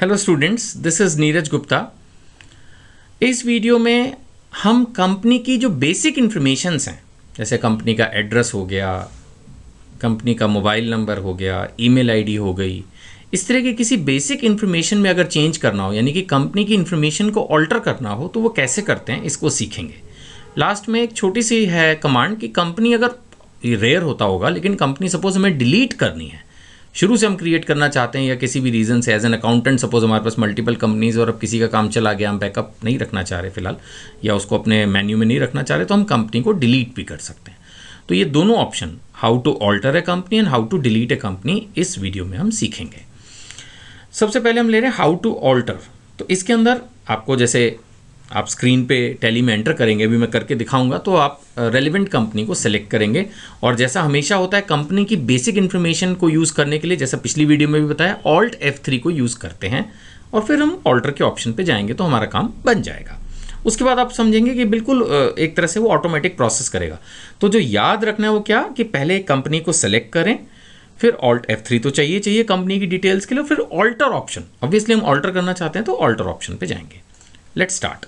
Hello students this is Neeraj Gupta इस video में हम कंपनी की जो बेसिक इन्फॉर्मेशंस हैं जैसे कंपनी का एड्रेस हो गया कंपनी का मोबाइल नंबर हो गया ईमेल आईडी हो गई इस तरह की किसी बेसिक इन्फॉर्मेशन में अगर चेंज करना हो यानी कि कंपनी की इन्फॉर्मेशन को ऑल्टर करना हो तो वो कैसे करते हैं इसको सीखेंगे लास्ट में एक छोटी सी है कमांड कि कंपनी अगर रेयर होता होगा लेकिन कंपनी सपोज हमें डिलीट करनी है शुरू से हम क्रिएट करना चाहते हैं या किसी भी रीज़न से एज एन अकाउंटेंट सपोज हमारे पास मल्टीपल कंपनीज़ और अब किसी का काम चला गया हम बैकअप नहीं रखना चाह रहे फिलहाल या उसको अपने मेन्यू में नहीं रखना चाह रहे तो हम कंपनी को डिलीट भी कर सकते हैं तो ये दोनों option how to alter a company and how to delete a company इस वीडियो में हम सीखेंगे सबसे पहले हम ले रहे हैं हाउ टू ऑल्टर तो इसके अंदर आपको जैसे आप स्क्रीन पे टैली में एंटर करेंगे अभी मैं करके दिखाऊंगा तो आप रेलिवेंट uh, कंपनी को सिलेक्ट करेंगे और जैसा हमेशा होता है कंपनी की बेसिक इन्फॉर्मेशन को यूज़ करने के लिए जैसा पिछली वीडियो में भी बताया ऑल्ट एफ थ्री को यूज़ करते हैं और फिर हम ऑल्टर के ऑप्शन पे जाएंगे तो हमारा काम बन जाएगा उसके बाद आप समझेंगे कि बिल्कुल uh, एक तरह से वो ऑटोमेटिक प्रोसेस करेगा तो जो याद रखना है वो क्या कि पहले कंपनी को सेलेक्ट करें फिर ऑल्ट एफ थ्री तो चाहिए चाहिए कंपनी की डिटेल्स के लिए फिर ऑल्टर ऑप्शन ऑब्वियसली हम ऑल्टर करना चाहते हैं तो ऑल्टर ऑप्शन पे जाएंगे लेट्स स्टार्ट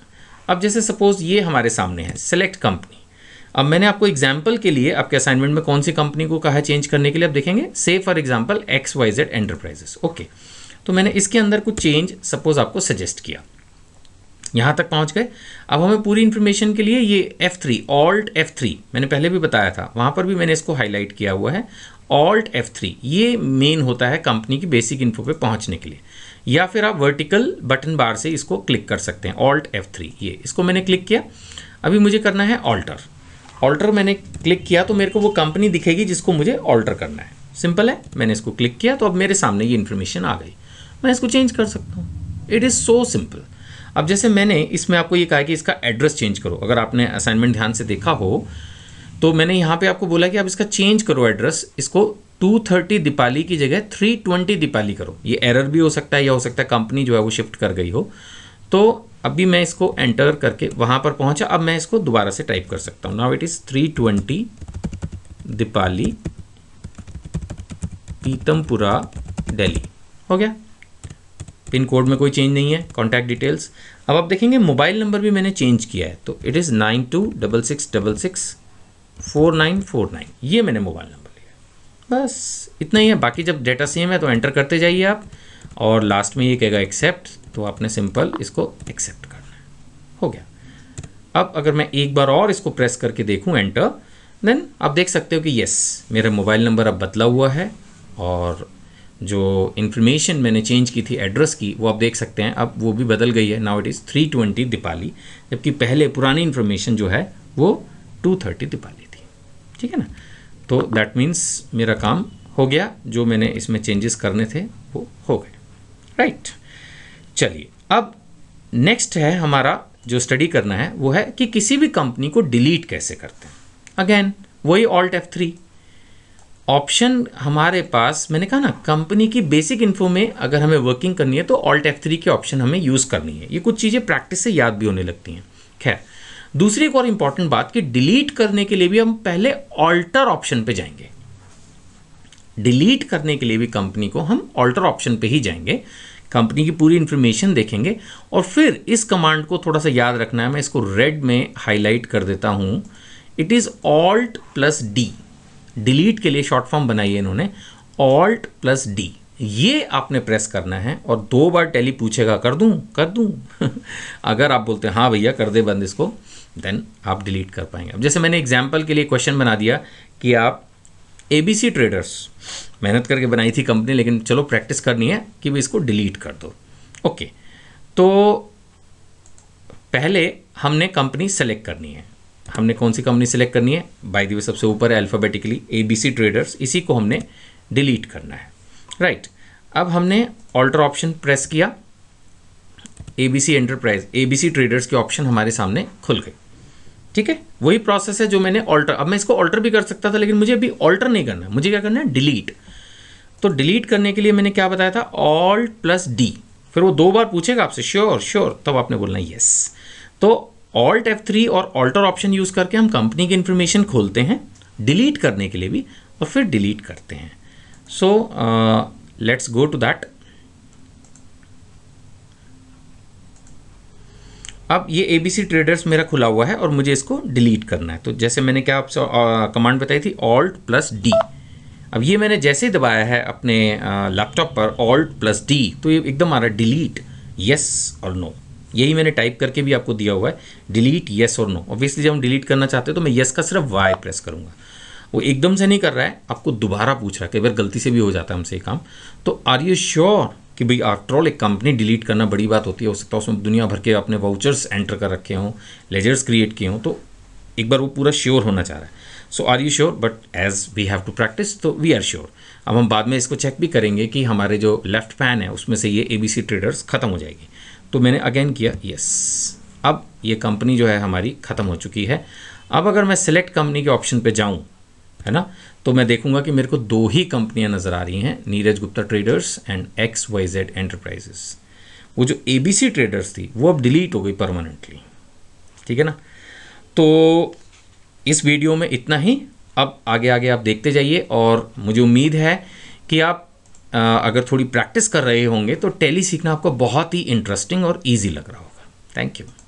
अब जैसे सपोज ये हमारे सामने है सेलेक्ट कंपनी अब मैंने आपको एग्जाम्पल के लिए आपके असाइनमेंट में कौन सी कंपनी को कहा है चेंज करने के लिए आप देखेंगे से for example X Y Z enterprises okay तो मैंने इसके अंदर कुछ चेंज सपोज आपको सजेस्ट किया यहाँ तक पहुँच गए अब हमें पूरी इन्फॉर्मेशन के लिए ये F three Alt F three मैंने पहले भी बताया था वहाँ पर भी मैंने इसको हाईलाइट किया हुआ है ऑल्ट एफ थ्री ये मेन होता है कंपनी की बेसिक इन्फो पे पहुँचने के लिए या फिर आप वर्टिकल बटन बार से इसको क्लिक कर सकते हैं ऑल्ट एफ थ्री ये इसको मैंने क्लिक किया अभी मुझे करना है ऑल्टर ऑल्टर मैंने क्लिक किया तो मेरे को वो कंपनी दिखेगी जिसको मुझे ऑल्टर करना है सिंपल है मैंने इसको क्लिक किया तो अब मेरे सामने ये इन्फॉर्मेशन आ गई मैं इसको चेंज कर सकता हूँ इट इज़ सो सिंपल अब जैसे मैंने इसमें आपको ये कहा कि इसका एड्रेस चेंज करो अगर आपने असाइनमेंट ध्यान से देखा हो तो मैंने यहाँ पे आपको बोला कि आप इसका चेंज करो एड्रेस इसको 230 दीपाली की जगह 320 दीपाली करो ये एरर भी हो सकता है या हो सकता है कंपनी जो है वो शिफ्ट कर गई हो तो अभी मैं इसको एंटर करके वहां पर पहुंचा अब मैं इसको दोबारा से टाइप कर सकता हूँ now it is 320 Deepali Pitampura Delhi हो गया पिन कोड में कोई चेंज नहीं है कॉन्टैक्ट डिटेल्स अब आप देखेंगे मोबाइल नंबर भी मैंने चेंज किया है तो it is nine two double six double six four nine four nine ये मैंने मोबाइल नंबर बस इतना ही है बाकी जब डेटा सेम है तो एंटर करते जाइए आप और लास्ट में ये कहेगा एक्सेप्ट तो आपने सिंपल इसको एक्सेप्ट करना है हो गया अब अगर मैं एक बार और इसको प्रेस करके देखूं एंटर देन आप देख सकते हो कि यस मेरा मोबाइल नंबर अब बदला हुआ है और जो इन्फॉर्मेशन मैंने चेंज की थी एड्रेस की वो आप देख सकते हैं अब वो भी बदल गई है now it is three twenty Deepali जबकि पहले पुरानी इन्फॉर्मेशन जो है वो टू थर्टी दीपाली थी ठीक है ना तो दैट मीन्स मेरा काम हो गया जो मैंने इसमें चेंजेस करने थे वो हो गए राइट चलिए अब नेक्स्ट है हमारा जो स्टडी करना है वो है कि किसी भी कंपनी को डिलीट कैसे करते हैं अगेन वही ऑल्ट एफ थ्री ऑप्शन हमारे पास मैंने कहा ना कंपनी की बेसिक इन्फो में अगर हमें वर्किंग करनी है तो ऑल्ट एफ थ्री के ऑप्शन हमें यूज़ करनी है ये कुछ चीज़ें प्रैक्टिस से याद भी होने लगती हैं खैर दूसरी एक और इंपॉर्टेंट बात कि डिलीट करने के लिए भी हम पहले ऑल्टर ऑप्शन पे जाएंगे डिलीट करने के लिए भी कंपनी को हम ऑल्टर ऑप्शन पे ही जाएंगे कंपनी की पूरी इंफॉर्मेशन देखेंगे और फिर इस कमांड को थोड़ा सा याद रखना है मैं इसको रेड में हाईलाइट कर देता हूं it is Alt plus D delete के लिए शॉर्ट फॉर्म बनाई है इन्होंने ऑल्ट प्लस डी ये आपने प्रेस करना है और दो बार टैली पूछेगा कर दूं कर दूं अगर आप बोलते हैं हाँ भैया कर दे बंद इसको देन आप डिलीट कर पाएंगे अब जैसे मैंने एग्जाम्पल के लिए क्वेश्चन बना दिया कि आप ए बी सी ट्रेडर्स मेहनत करके बनाई थी कंपनी लेकिन चलो प्रैक्टिस करनी है कि भाई इसको डिलीट कर दो ओके तो पहले हमने कंपनी सेलेक्ट करनी है हमने कौन सी कंपनी सेलेक्ट करनी है बाय दी वे सबसे ऊपर है alphabetically A B C traders इसी को हमने डिलीट करना है राइट right. अब हमने ऑल्टर ऑप्शन प्रेस किया एबीसी एंटरप्राइज एबीसी ट्रेडर्स के ऑप्शन हमारे सामने खुल गए ठीक है वही प्रोसेस है जो मैंने ऑल्टर अब मैं इसको ऑल्टर भी कर सकता था लेकिन मुझे अभी ऑल्टर नहीं करना है मुझे क्या करना है डिलीट तो डिलीट करने के लिए मैंने क्या बताया था ऑल्ट प्लस डी फिर वो दो बार पूछेगा आपसे श्योर श्योर तब आपने बोलना यस तो ऑल्ट एफ थ्री और ऑल्टर ऑप्शन यूज़ करके हम कंपनी की इंफॉर्मेशन खोलते हैं डिलीट करने के लिए भी और फिर डिलीट करते हैं so let's go to that अब ये ए बी सी ट्रेडर्स मेरा खुला हुआ है और मुझे इसको डिलीट करना है तो जैसे मैंने क्या आपसे कमांड बताई थी ऑल्ट प्लस डी अब ये मैंने जैसे ही दबाया है अपने लैपटॉप पर ऑल्ट प्लस डी तो ये एकदम आ रहा है डिलीट येस और नो यही मैंने टाइप करके भी आपको दिया हुआ है डिलीट येस और नो ऑब्वियसली जब हम डिलीट करना चाहते हैं तो मैं येस का सिर्फ वाई प्रेस करूँगा वो एकदम से नहीं कर रहा है आपको दोबारा पूछ रहा है कई बार गलती से भी हो जाता है हमसे ये काम तो आर यू श्योर कि भाई आफ्टरऑल एक कंपनी डिलीट करना बड़ी बात होती है हो सकता है उसमें दुनिया भर के अपने वाउचर्स एंटर कर रखे हों लेजर्स क्रिएट किए हों तो एक बार वो पूरा श्योर होना चाह रहा है so are you sure but as we have to practice तो वी आर श्योर अब हम बाद में इसको चेक भी करेंगे कि हमारे जो लेफ्ट पैन है उसमें से ये ए बी सी ट्रेडर्स ख़त्म हो जाएगी तो मैंने अगेन किया येस अब ये कंपनी जो है हमारी ख़त्म हो चुकी है अब अगर मैं सिलेक्ट कंपनी के ऑप्शन पे जाऊँ है ना तो मैं देखूंगा कि मेरे को दो ही कंपनियां नज़र आ रही हैं Neeraj Gupta traders and X Y Z enterprises वो जो ए बी सी ट्रेडर्स थी वो अब डिलीट हो गई परमानेंटली ठीक है ना तो इस वीडियो में इतना ही अब आगे आगे आप देखते जाइए और मुझे उम्मीद है कि आप अगर थोड़ी प्रैक्टिस कर रहे होंगे तो टेली सीखना आपको बहुत ही इंटरेस्टिंग और ईजी लग रहा होगा थैंक यू